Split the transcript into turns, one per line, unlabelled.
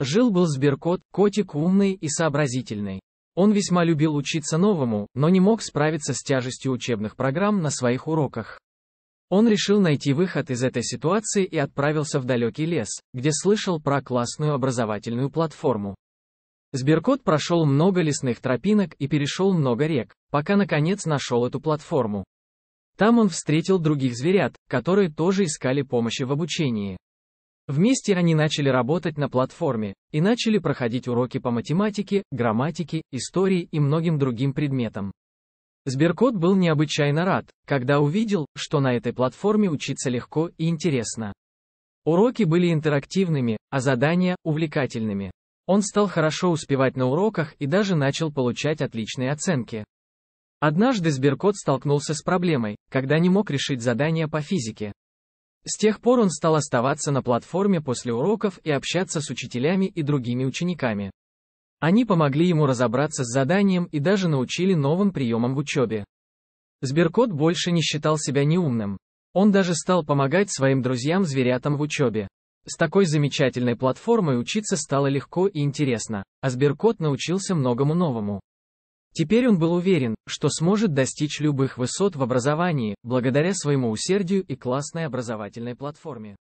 Жил-был Сберкот, котик умный и сообразительный. Он весьма любил учиться новому, но не мог справиться с тяжестью учебных программ на своих уроках. Он решил найти выход из этой ситуации и отправился в далекий лес, где слышал про классную образовательную платформу. Сберкот прошел много лесных тропинок и перешел много рек, пока наконец нашел эту платформу. Там он встретил других зверят, которые тоже искали помощи в обучении. Вместе они начали работать на платформе и начали проходить уроки по математике, грамматике, истории и многим другим предметам. Сберкот был необычайно рад, когда увидел, что на этой платформе учиться легко и интересно. Уроки были интерактивными, а задания – увлекательными. Он стал хорошо успевать на уроках и даже начал получать отличные оценки. Однажды Сберкот столкнулся с проблемой, когда не мог решить задание по физике. С тех пор он стал оставаться на платформе после уроков и общаться с учителями и другими учениками. Они помогли ему разобраться с заданием и даже научили новым приемам в учебе. Сберкот больше не считал себя неумным. Он даже стал помогать своим друзьям-зверятам в учебе. С такой замечательной платформой учиться стало легко и интересно, а Сберкот научился многому новому. Теперь он был уверен, что сможет достичь любых высот в образовании, благодаря своему усердию и классной образовательной платформе.